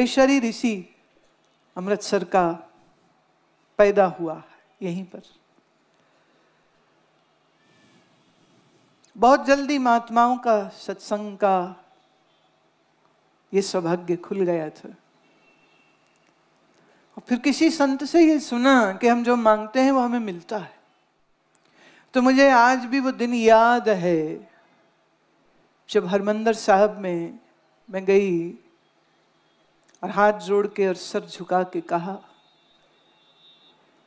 ईश्वरी ऋषि अमृतसर का पैदा हुआ यहीं पर बहुत जल्दी महात्माओं का सत्संग का ये सौभाग्य खुल गया था और फिर किसी संत से ये सुना कि हम जो मांगते हैं वो हमें मिलता है तो मुझे आज भी वो दिन याद है जब हरमंदर साहब में मैं गई और हाथ जोड़ के और सर झुका के कहा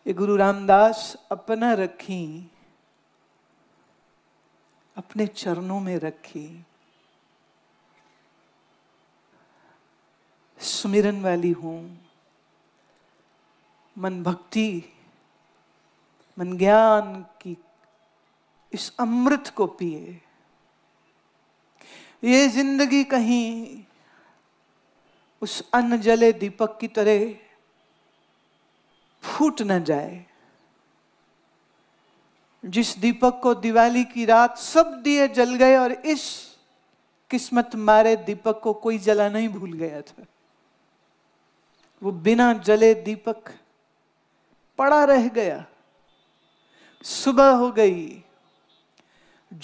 ये गुरु रामदास अपना रखी अपने चरणों में रखी सुमिरन वाली हूं मन भक्ति मन ज्ञान की इस अमृत को पिए ये जिंदगी कहीं उस अन्न जले दीपक की तरह फूट न जाए जिस दीपक को दिवाली की रात सब दिए जल गए और इस किस्मत मारे दीपक को कोई जला नहीं भूल गया था वो बिना जले दीपक पड़ा रह गया सुबह हो गई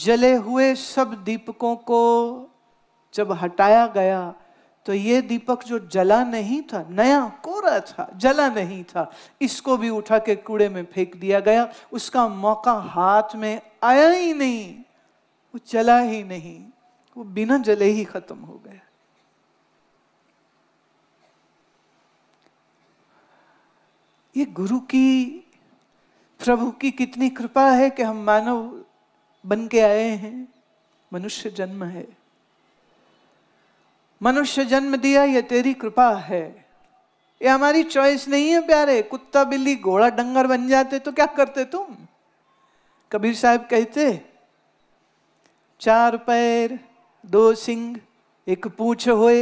जले हुए सब दीपकों को जब हटाया गया तो ये दीपक जो जला नहीं था नया कोरा था जला नहीं था इसको भी उठा के कूड़े में फेंक दिया गया उसका मौका हाथ में आया ही नहीं वो जला ही नहीं वो बिना जले ही खत्म हो गया ये गुरु की प्रभु की कितनी कृपा है कि हम मानव बन के आए हैं मनुष्य जन्म है मनुष्य जन्म दिया ये तेरी कृपा है ये हमारी चॉइस नहीं है प्यारे कुत्ता बिल्ली घोड़ा डंगर बन जाते तो क्या करते तुम कबीर साहब कहते चार पैर दो सिंह एक पूछ होए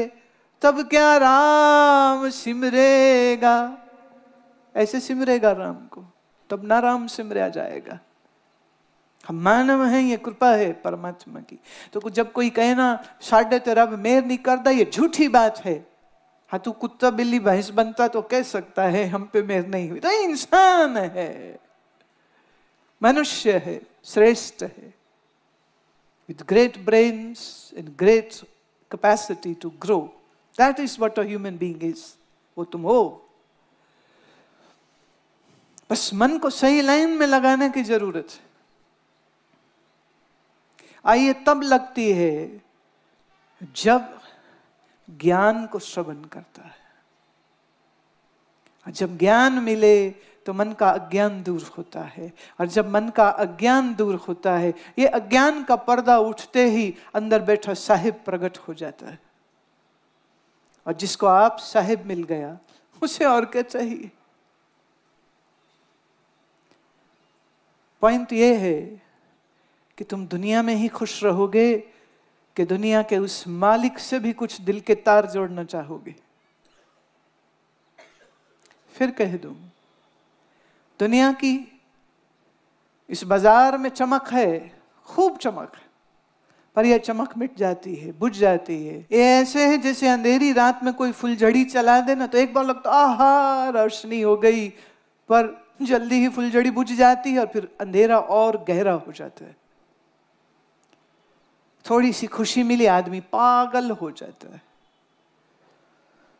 तब क्या राम सिमरेगा ऐसे सिमरेगा राम को तब ना राम सिमरिया जाएगा हम मानव हैं ये कृपा है परमात्मा की तो जब कोई कहे ना साढ़े तो रब मेर नहीं करता ये झूठी बात है हाँ तू कुत्ता बिल्ली भैंस बनता तो कह सकता है हम पे मेहर नहीं हुई तो इंसान है मनुष्य है श्रेष्ठ है with great brain and great capacity to grow that is what a being is वो तुम हो बस मन को सही लाइन में लगाने की जरूरत है आइए तब लगती है जब ज्ञान को श्रवण करता है जब ज्ञान मिले तो मन का अज्ञान दूर होता है और जब मन का अज्ञान दूर होता है ये अज्ञान का पर्दा उठते ही अंदर बैठा साहिब प्रकट हो जाता है और जिसको आप साहिब मिल गया उसे और क्या चाहिए पॉइंट ये है कि तुम दुनिया में ही खुश रहोगे कि दुनिया के उस मालिक से भी कुछ दिल के तार जोड़ना चाहोगे फिर कह दू दुनिया की इस बाजार में चमक है खूब चमक है पर यह चमक मिट जाती है बुझ जाती है ये ऐसे है जैसे अंधेरी रात में कोई फुलझड़ी चला दे ना तो एक बार लगता आहा रोशनी हो गई पर जल्दी ही फुलझड़ी बुझ जाती है और फिर अंधेरा और गहरा हो जाता है थोड़ी सी खुशी मिली आदमी पागल हो जाता है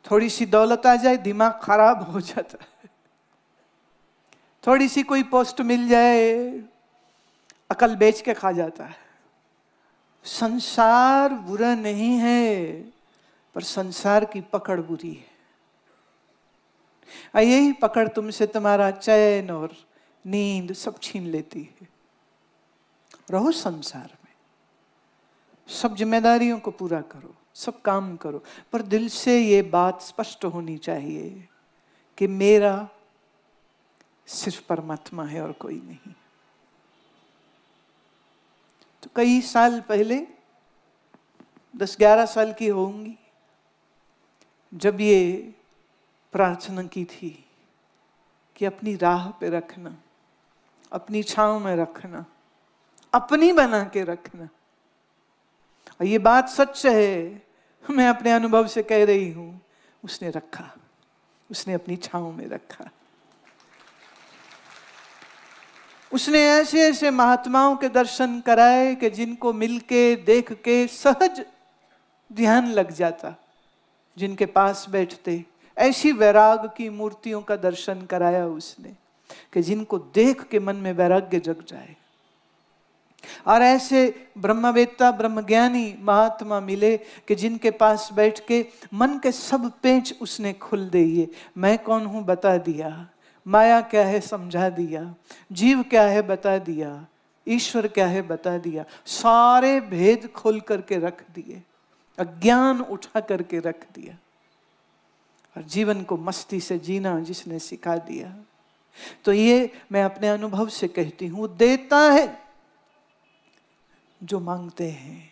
थोड़ी सी दौलत आ जाए दिमाग खराब हो जाता है थोड़ी सी कोई पोस्ट मिल जाए अकल बेच के खा जाता है संसार बुरा नहीं है पर संसार की पकड़ बुरी है यही पकड़ तुमसे तुम्हारा चैन और नींद सब छीन लेती है रहो संसार सब जिम्मेदारियों को पूरा करो सब काम करो पर दिल से ये बात स्पष्ट होनी चाहिए कि मेरा सिर्फ परमात्मा है और कोई नहीं तो कई साल पहले दस ग्यारह साल की होंगी जब ये प्रार्थना की थी कि अपनी राह पे रखना अपनी छाव में रखना अपनी बना के रखना और ये बात सच है मैं अपने अनुभव से कह रही हूं उसने रखा उसने अपनी छाओ में रखा उसने ऐसे ऐसे महात्माओं के दर्शन कराए कि जिनको मिलके देख के सहज ध्यान लग जाता जिनके पास बैठते ऐसी वैराग की मूर्तियों का दर्शन कराया उसने कि जिनको देख के मन में वैराग्य जग जाए और ऐसे ब्रह्मवेत्ता ब्रह्मज्ञानी महात्मा मिले कि जिनके पास बैठ के मन के सब पेच उसने खुल दिए मैं कौन हूँ बता दिया माया क्या है समझा दिया जीव क्या है बता दिया ईश्वर क्या है बता दिया सारे भेद खोल करके रख दिए अज्ञान उठा करके रख दिया और जीवन को मस्ती से जीना जिसने सिखा दिया तो ये मैं अपने अनुभव से कहती हूं देता है जो मांगते हैं